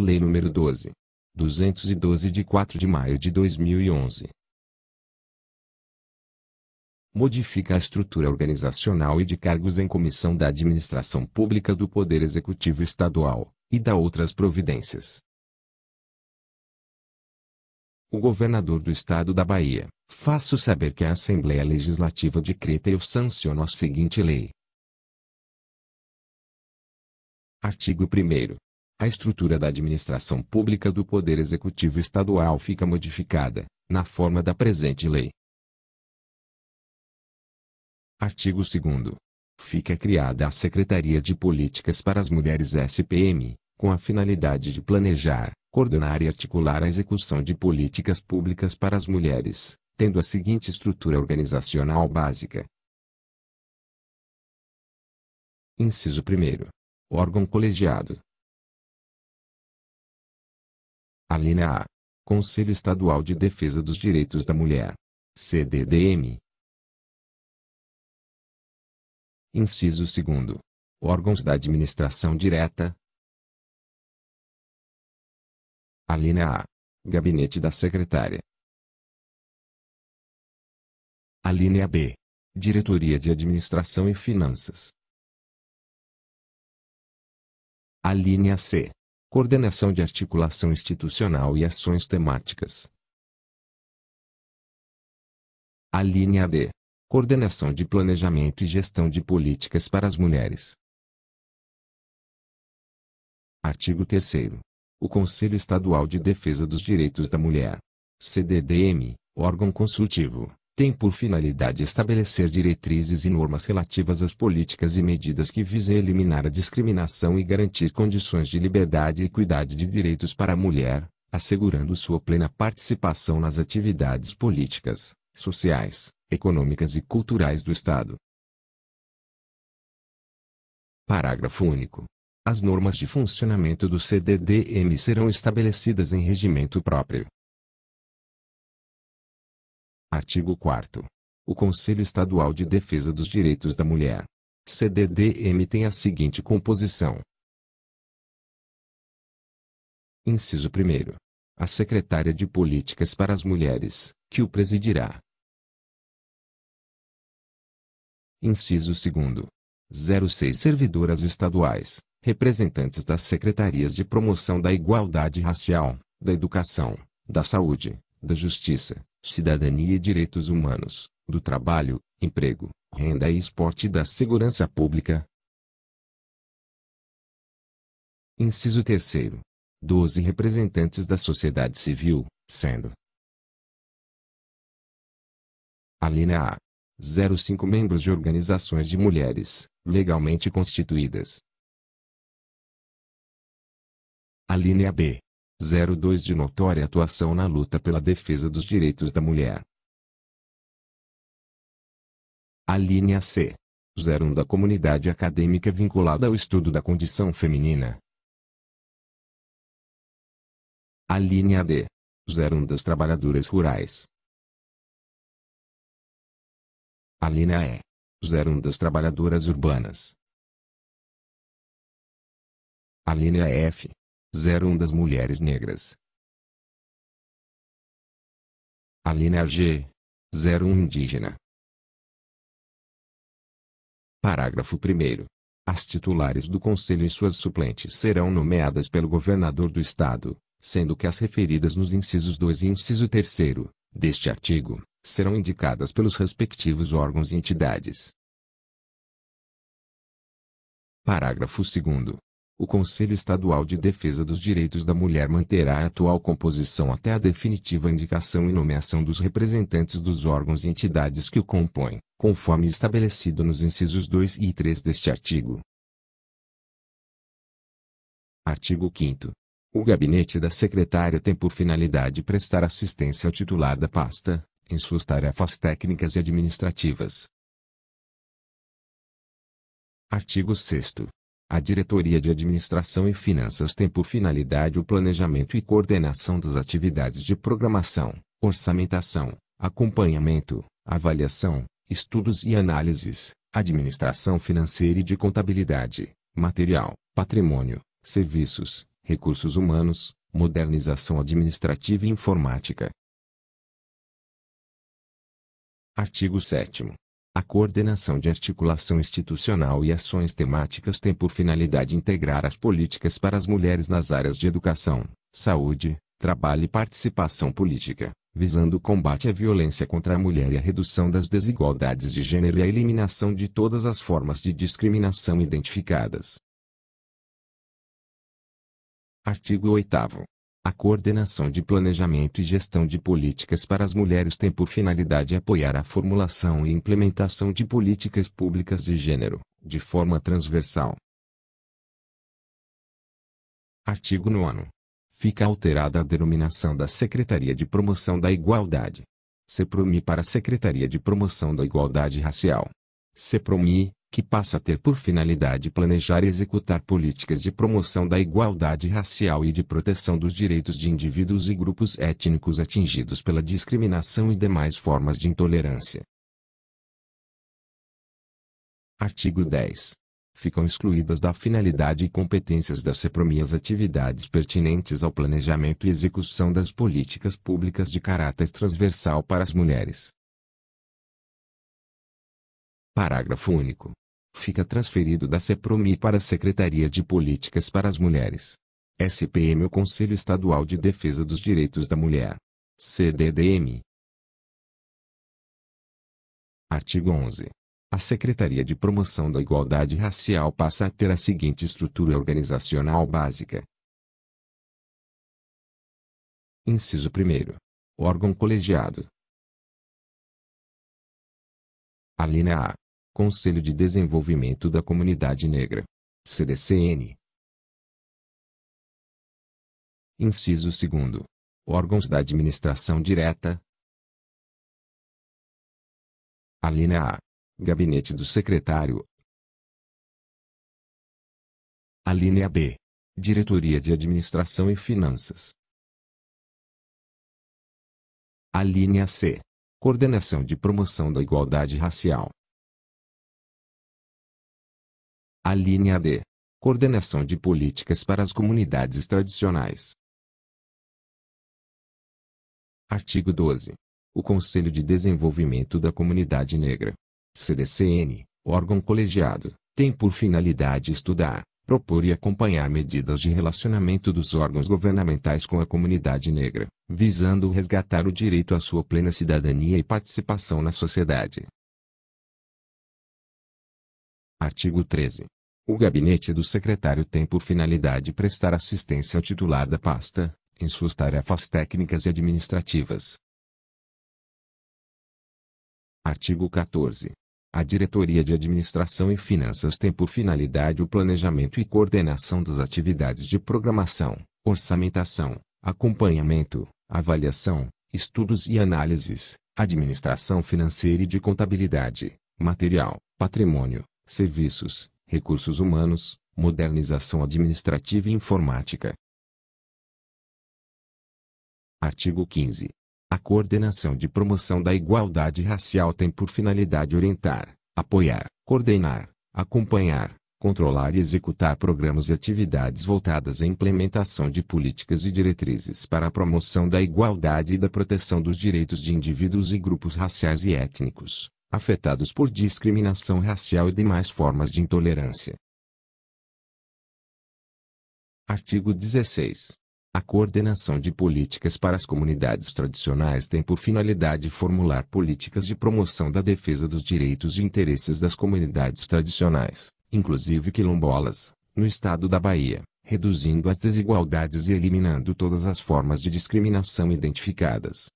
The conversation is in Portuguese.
Lei Número 12. 212 de 4 de maio de 2011. Modifica a estrutura organizacional e de cargos em comissão da administração pública do Poder Executivo Estadual, e da outras providências. O governador do estado da Bahia, faço saber que a Assembleia Legislativa decreta e sanciona a seguinte lei. Artigo 1 a estrutura da administração pública do Poder Executivo Estadual fica modificada, na forma da presente lei. Artigo 2. Fica criada a Secretaria de Políticas para as Mulheres SPM, com a finalidade de planejar, coordenar e articular a execução de políticas públicas para as mulheres, tendo a seguinte estrutura organizacional básica. Inciso 1. Órgão colegiado Alínea A. Conselho Estadual de Defesa dos Direitos da Mulher. CDDM. Inciso 2. Órgãos da Administração Direta. Alínea A. Gabinete da Secretária. Alínea B. Diretoria de Administração e Finanças. Alínea C coordenação de articulação institucional e ações temáticas. A linha D. Coordenação de planejamento e gestão de políticas para as mulheres. Artigo 3 O Conselho Estadual de Defesa dos Direitos da Mulher, CDDM, órgão consultivo, tem por finalidade estabelecer diretrizes e normas relativas às políticas e medidas que visem eliminar a discriminação e garantir condições de liberdade e equidade de direitos para a mulher, assegurando sua plena participação nas atividades políticas, sociais, econômicas e culturais do Estado. Parágrafo único. As normas de funcionamento do CDDM serão estabelecidas em regimento próprio, Artigo 4 O Conselho Estadual de Defesa dos Direitos da Mulher, CDDM tem a seguinte composição. Inciso 1 A Secretária de Políticas para as Mulheres, que o presidirá. Inciso 2 06 Servidoras estaduais, representantes das secretarias de promoção da igualdade racial, da educação, da saúde, da justiça, cidadania e direitos humanos, do trabalho, emprego, renda e esporte e da segurança pública. Inciso 3. 12 representantes da sociedade civil, sendo a linha A. 05 membros de organizações de mulheres, legalmente constituídas. A linha B. 02 de notória atuação na luta pela defesa dos direitos da mulher. A linha C. 01 da comunidade acadêmica vinculada ao estudo da condição feminina. A linha D. 01 das trabalhadoras rurais. A linha E. 01 das trabalhadoras urbanas. A linha F. 01 das mulheres negras. Alina G. 01 Indígena. Parágrafo 1. As titulares do Conselho e suas suplentes serão nomeadas pelo Governador do Estado, sendo que as referidas nos incisos 2 e inciso 3 deste artigo serão indicadas pelos respectivos órgãos e entidades. Parágrafo 2 o Conselho Estadual de Defesa dos Direitos da Mulher manterá a atual composição até a definitiva indicação e nomeação dos representantes dos órgãos e entidades que o compõem, conforme estabelecido nos incisos 2 e 3 deste artigo. Artigo 5 o gabinete da secretária tem por finalidade prestar assistência ao titular da pasta, em suas tarefas técnicas e administrativas. Artigo 6 a Diretoria de Administração e Finanças tem por finalidade o planejamento e coordenação das atividades de programação, orçamentação, acompanhamento, avaliação, estudos e análises, administração financeira e de contabilidade, material, patrimônio, serviços, recursos humanos, modernização administrativa e informática. Artigo 7 a coordenação de articulação institucional e ações temáticas tem por finalidade integrar as políticas para as mulheres nas áreas de educação, saúde, trabalho e participação política, visando o combate à violência contra a mulher e a redução das desigualdades de gênero e a eliminação de todas as formas de discriminação identificadas. Artigo 8 a coordenação de planejamento e gestão de políticas para as mulheres tem por finalidade apoiar a formulação e implementação de políticas públicas de gênero, de forma transversal. Artigo 9. Fica alterada a denominação da Secretaria de Promoção da Igualdade. CEPROMI para Secretaria de Promoção da Igualdade Racial. CEPROMI, que passa a ter por finalidade planejar e executar políticas de promoção da igualdade racial e de proteção dos direitos de indivíduos e grupos étnicos atingidos pela discriminação e demais formas de intolerância. Artigo 10. Ficam excluídas da finalidade e competências da CEPROMI as atividades pertinentes ao planejamento e execução das políticas públicas de caráter transversal para as mulheres. Parágrafo único fica transferido da CEPROMI para a Secretaria de Políticas para as Mulheres. SPM o Conselho Estadual de Defesa dos Direitos da Mulher. CDDM. Artigo 11. A Secretaria de Promoção da Igualdade Racial passa a ter a seguinte estrutura organizacional básica. Inciso 1. Órgão colegiado. Alínea A. Conselho de Desenvolvimento da Comunidade Negra. CDCN. Inciso 2. Órgãos da Administração Direta. Alínea A. Gabinete do Secretário. Alínea B. Diretoria de Administração e Finanças. Alínea C. Coordenação de Promoção da Igualdade Racial. A linha D. Coordenação de políticas para as comunidades tradicionais. Artigo 12. O Conselho de Desenvolvimento da Comunidade Negra, CDCN, órgão colegiado, tem por finalidade estudar, propor e acompanhar medidas de relacionamento dos órgãos governamentais com a comunidade negra, visando resgatar o direito à sua plena cidadania e participação na sociedade. Artigo 13. O gabinete do secretário tem por finalidade prestar assistência ao titular da pasta, em suas tarefas técnicas e administrativas. Artigo 14. A Diretoria de Administração e Finanças tem por finalidade o planejamento e coordenação das atividades de programação, orçamentação, acompanhamento, avaliação, estudos e análises, administração financeira e de contabilidade, material, patrimônio, serviços, recursos humanos, modernização administrativa e informática. Artigo 15. A coordenação de promoção da igualdade racial tem por finalidade orientar, apoiar, coordenar, acompanhar, controlar e executar programas e atividades voltadas à implementação de políticas e diretrizes para a promoção da igualdade e da proteção dos direitos de indivíduos e grupos raciais e étnicos, afetados por discriminação racial e demais formas de intolerância. Artigo 16. A coordenação de políticas para as comunidades tradicionais tem por finalidade formular políticas de promoção da defesa dos direitos e interesses das comunidades tradicionais, inclusive quilombolas, no estado da Bahia, reduzindo as desigualdades e eliminando todas as formas de discriminação identificadas.